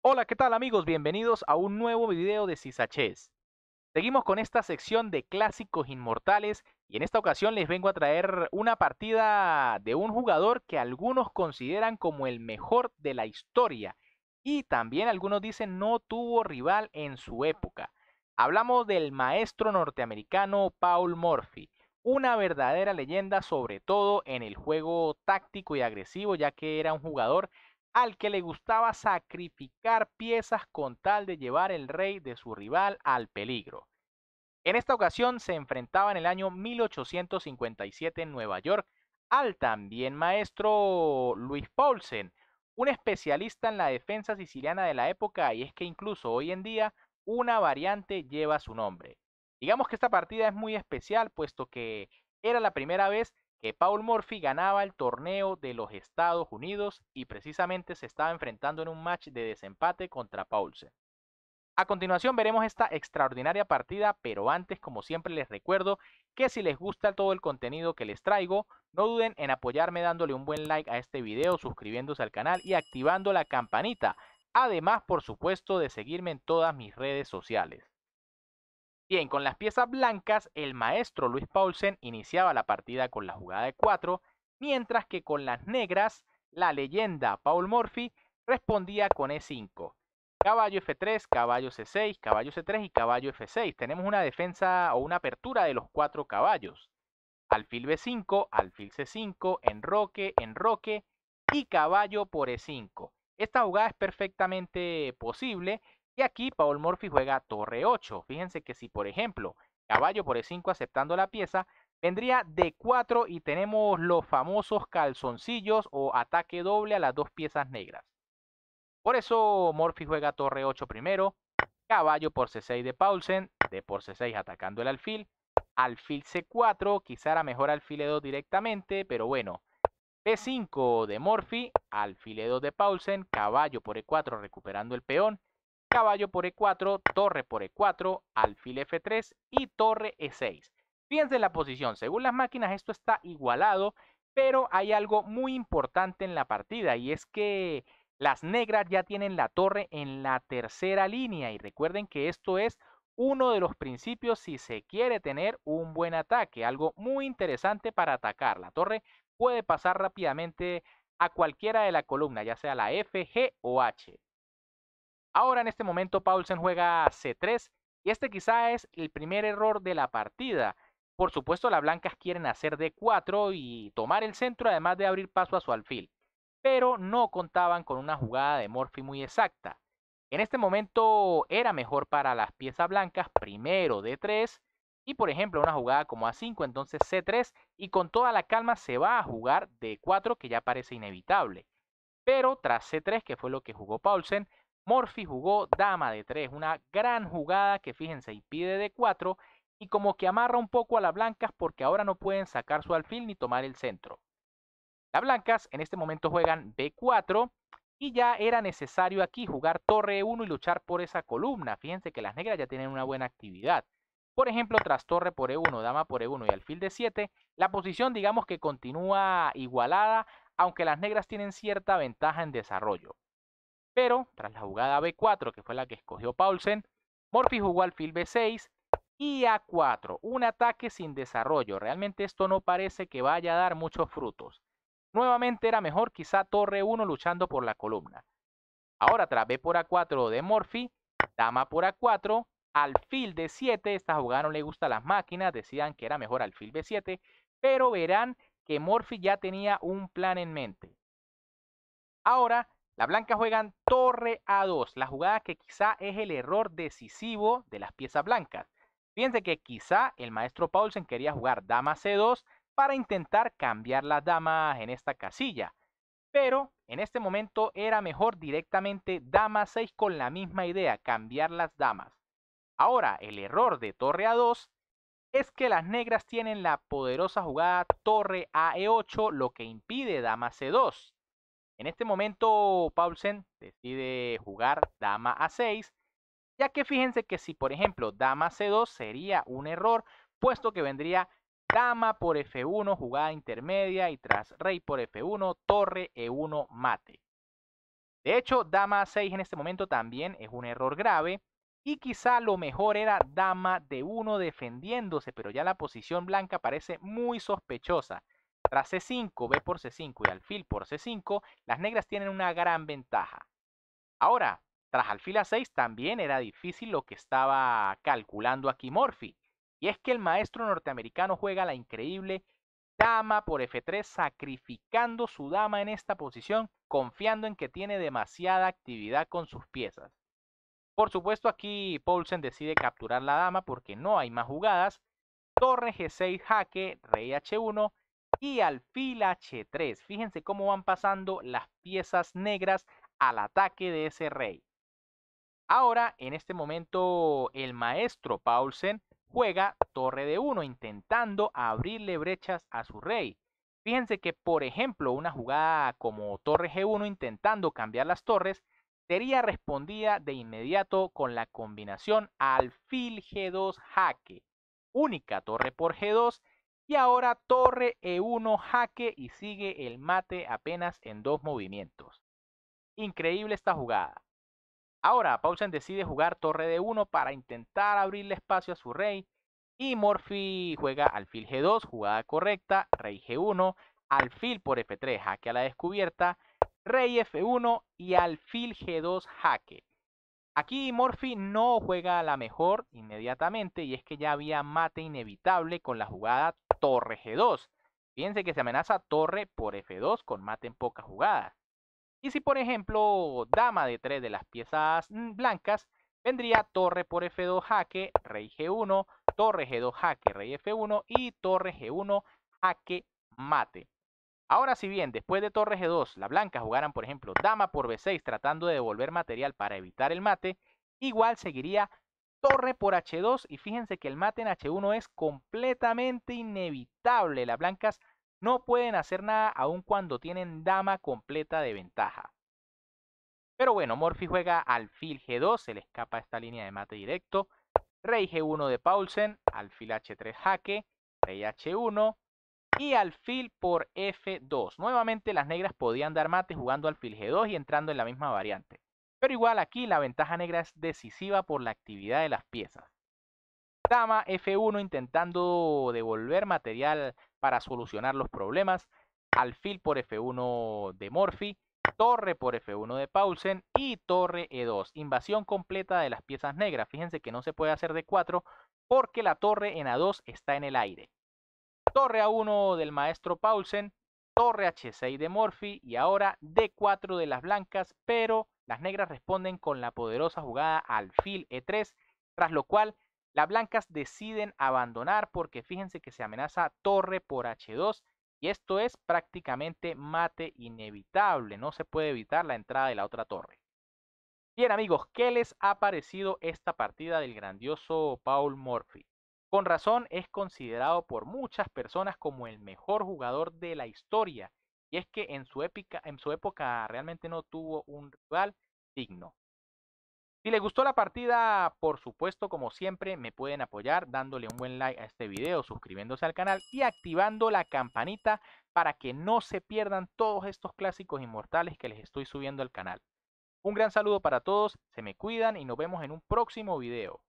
Hola, ¿qué tal amigos? Bienvenidos a un nuevo video de Cisachés. Seguimos con esta sección de clásicos inmortales y en esta ocasión les vengo a traer una partida de un jugador que algunos consideran como el mejor de la historia y también algunos dicen no tuvo rival en su época. Hablamos del maestro norteamericano Paul Murphy, una verdadera leyenda sobre todo en el juego táctico y agresivo ya que era un jugador al que le gustaba sacrificar piezas con tal de llevar el rey de su rival al peligro. En esta ocasión se enfrentaba en el año 1857 en Nueva York al también maestro Luis Paulsen, un especialista en la defensa siciliana de la época y es que incluso hoy en día una variante lleva su nombre. Digamos que esta partida es muy especial puesto que era la primera vez que Paul Murphy ganaba el torneo de los Estados Unidos y precisamente se estaba enfrentando en un match de desempate contra Paulsen. A continuación veremos esta extraordinaria partida, pero antes como siempre les recuerdo que si les gusta todo el contenido que les traigo, no duden en apoyarme dándole un buen like a este video, suscribiéndose al canal y activando la campanita, además por supuesto de seguirme en todas mis redes sociales. Bien, con las piezas blancas, el maestro Luis Paulsen iniciaba la partida con la jugada de 4, mientras que con las negras, la leyenda Paul Murphy respondía con E5. Caballo F3, caballo C6, caballo C3 y caballo F6. Tenemos una defensa o una apertura de los cuatro caballos. Alfil B5, alfil C5, enroque, enroque y caballo por E5. Esta jugada es perfectamente posible y aquí Paul Morphy juega torre 8. Fíjense que si, por ejemplo, caballo por E5 aceptando la pieza, vendría D4 y tenemos los famosos calzoncillos o ataque doble a las dos piezas negras. Por eso Morphy juega torre 8 primero, caballo por C6 de Paulsen, D por C6 atacando el alfil, alfil C4, quizá era mejor alfil E2 directamente, pero bueno. p 5 de Morphy, alfil E2 de Paulsen, caballo por E4 recuperando el peón, caballo por E4, torre por E4, alfil F3 y torre E6. Fíjense la posición, según las máquinas esto está igualado, pero hay algo muy importante en la partida y es que las negras ya tienen la torre en la tercera línea y recuerden que esto es uno de los principios si se quiere tener un buen ataque, algo muy interesante para atacar. La torre puede pasar rápidamente a cualquiera de la columna, ya sea la F, G o H. Ahora en este momento Paulsen juega C3 y este quizá es el primer error de la partida. Por supuesto las blancas quieren hacer D4 y tomar el centro además de abrir paso a su alfil. Pero no contaban con una jugada de Morphy muy exacta. En este momento era mejor para las piezas blancas primero D3 y por ejemplo una jugada como A5, entonces C3 y con toda la calma se va a jugar D4 que ya parece inevitable. Pero tras C3, que fue lo que jugó Paulsen, Morphy jugó dama de 3, una gran jugada que fíjense y pide de 4 y como que amarra un poco a las blancas porque ahora no pueden sacar su alfil ni tomar el centro. Las blancas en este momento juegan B4 y ya era necesario aquí jugar torre E1 y luchar por esa columna. Fíjense que las negras ya tienen una buena actividad. Por ejemplo, tras torre por E1, dama por E1 y alfil de 7, la posición digamos que continúa igualada, aunque las negras tienen cierta ventaja en desarrollo. Pero tras la jugada B4, que fue la que escogió Paulsen, Morphy jugó al alfil B6 y A4. Un ataque sin desarrollo. Realmente esto no parece que vaya a dar muchos frutos. Nuevamente era mejor quizá torre 1 luchando por la columna. Ahora tras B por A4 de Morphy, dama por A4, alfil D7. Esta jugada no le gusta a las máquinas, decían que era mejor al alfil B7. Pero verán que Morphy ya tenía un plan en mente. Ahora las blancas juegan torre a 2, la jugada que quizá es el error decisivo de las piezas blancas. Fíjense que quizá el maestro Paulsen quería jugar dama c2 para intentar cambiar las damas en esta casilla. Pero en este momento era mejor directamente dama 6 con la misma idea, cambiar las damas. Ahora, el error de torre a 2 es que las negras tienen la poderosa jugada torre a e8, lo que impide dama c2. En este momento Paulsen decide jugar dama a 6, ya que fíjense que si por ejemplo dama c2 sería un error, puesto que vendría dama por f1, jugada intermedia y tras rey por f1, torre e1, mate. De hecho, dama a6 en este momento también es un error grave. Y quizá lo mejor era dama d1 defendiéndose, pero ya la posición blanca parece muy sospechosa. Tras C5, B por C5 y alfil por C5, las negras tienen una gran ventaja. Ahora, tras alfil A6 también era difícil lo que estaba calculando aquí Morphy. Y es que el maestro norteamericano juega la increíble dama por F3 sacrificando su dama en esta posición, confiando en que tiene demasiada actividad con sus piezas. Por supuesto aquí Paulsen decide capturar la dama porque no hay más jugadas. Torre G6 jaque, rey H1 y alfil H3. Fíjense cómo van pasando las piezas negras al ataque de ese rey. Ahora, en este momento, el maestro Paulsen juega torre de 1, intentando abrirle brechas a su rey. Fíjense que, por ejemplo, una jugada como torre G1 intentando cambiar las torres sería respondida de inmediato con la combinación alfil G2 jaque. Única torre por G2 y ahora torre e1 jaque y sigue el mate apenas en dos movimientos. Increíble esta jugada. Ahora Pausen decide jugar torre d1 para intentar abrirle espacio a su rey y Morphy juega alfil g2, jugada correcta, rey g1, alfil por f3, jaque a la descubierta, rey f1 y alfil g2 jaque. Aquí Morphy no juega a la mejor inmediatamente y es que ya había mate inevitable con la jugada torre G2. Fíjense que se amenaza torre por F2 con mate en pocas jugadas. Y si por ejemplo dama de 3 de las piezas mm, blancas, vendría torre por F2 jaque, rey G1, torre G2 jaque, rey F1 y torre G1 jaque mate. Ahora si bien después de torre G2 la blanca jugaran por ejemplo dama por B6 tratando de devolver material para evitar el mate, igual seguiría torre por H2 y fíjense que el mate en H1 es completamente inevitable. Las blancas no pueden hacer nada aun cuando tienen dama completa de ventaja. Pero bueno, Morphy juega alfil G2, se le escapa esta línea de mate directo. Rey G1 de Paulsen, alfil H3 jaque, rey H1 y alfil por F2. Nuevamente las negras podían dar mate jugando alfil G2 y entrando en la misma variante. Pero igual aquí la ventaja negra es decisiva por la actividad de las piezas. Dama F1 intentando devolver material para solucionar los problemas. Alfil por F1 de Morphy. Torre por F1 de Paulsen y torre E2. Invasión completa de las piezas negras. Fíjense que no se puede hacer de 4 porque la torre en A2 está en el aire. Torre A1 del maestro Paulsen torre H6 de Morphy y ahora D4 de las blancas, pero las negras responden con la poderosa jugada alfil E3, tras lo cual las blancas deciden abandonar porque fíjense que se amenaza torre por H2 y esto es prácticamente mate inevitable, no se puede evitar la entrada de la otra torre. Bien amigos, ¿qué les ha parecido esta partida del grandioso Paul Morphy? Con razón es considerado por muchas personas como el mejor jugador de la historia, y es que en su, época realmente no tuvo un rival digno. Si les gustó la partida, por supuesto, como siempre, me pueden apoyar dándole un buen like a este video, suscribiéndose al canal y activando la campanita para que no se pierdan todos estos clásicos inmortales que les estoy subiendo al canal. Un gran saludo para todos, se me cuidan y nos vemos en un próximo video.